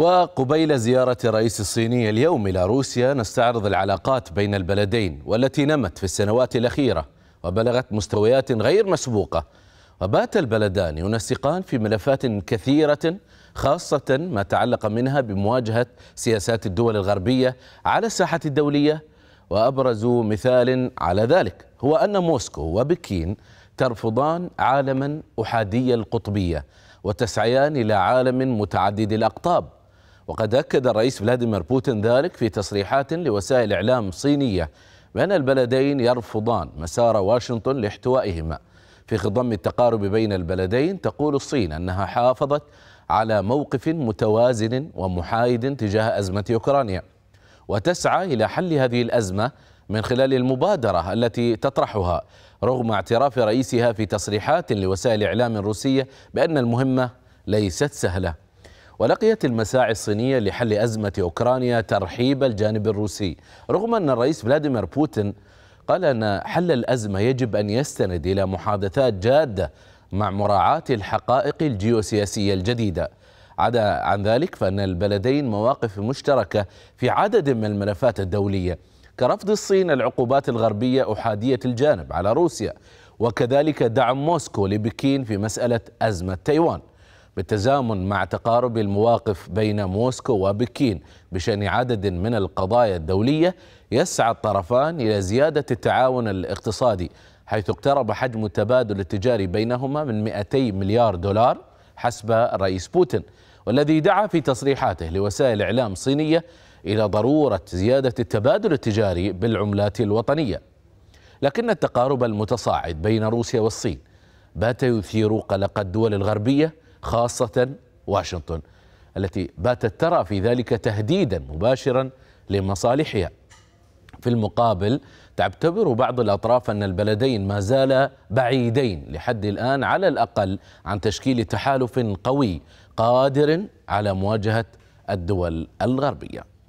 وقبيل زيارة الرئيس الصيني اليوم إلى روسيا نستعرض العلاقات بين البلدين والتي نمت في السنوات الأخيرة وبلغت مستويات غير مسبوقة وبات البلدان ينسقان في ملفات كثيرة خاصة ما تعلق منها بمواجهة سياسات الدول الغربية على الساحة الدولية وأبرز مثال على ذلك هو أن موسكو وبكين ترفضان عالما أحادي القطبية وتسعيان إلى عالم متعدد الأقطاب وقد أكد الرئيس فلاديمير بوتين ذلك في تصريحات لوسائل إعلام صينية بأن البلدين يرفضان مسار واشنطن لاحتوائهما في خضم التقارب بين البلدين تقول الصين أنها حافظت على موقف متوازن ومحايد تجاه أزمة أوكرانيا وتسعى إلى حل هذه الأزمة من خلال المبادرة التي تطرحها رغم اعتراف رئيسها في تصريحات لوسائل إعلام روسية بأن المهمة ليست سهلة ولقيت المساعي الصينية لحل أزمة أوكرانيا ترحيب الجانب الروسي رغم أن الرئيس فلاديمير بوتين قال أن حل الأزمة يجب أن يستند إلى محادثات جادة مع مراعاة الحقائق الجيوسياسية الجديدة عدا عن ذلك فأن البلدين مواقف مشتركة في عدد من الملفات الدولية كرفض الصين العقوبات الغربية أحادية الجانب على روسيا وكذلك دعم موسكو لبكين في مسألة أزمة تايوان بالتزامن مع تقارب المواقف بين موسكو وبكين بشان عدد من القضايا الدوليه يسعى الطرفان الى زياده التعاون الاقتصادي حيث اقترب حجم التبادل التجاري بينهما من 200 مليار دولار حسب الرئيس بوتين والذي دعا في تصريحاته لوسائل اعلام صينيه الى ضروره زياده التبادل التجاري بالعملات الوطنيه. لكن التقارب المتصاعد بين روسيا والصين بات يثير قلق الدول الغربيه خاصة واشنطن التي باتت ترى في ذلك تهديدا مباشرا لمصالحها في المقابل تعتبر بعض الأطراف أن البلدين ما زالا بعيدين لحد الآن على الأقل عن تشكيل تحالف قوي قادر على مواجهة الدول الغربية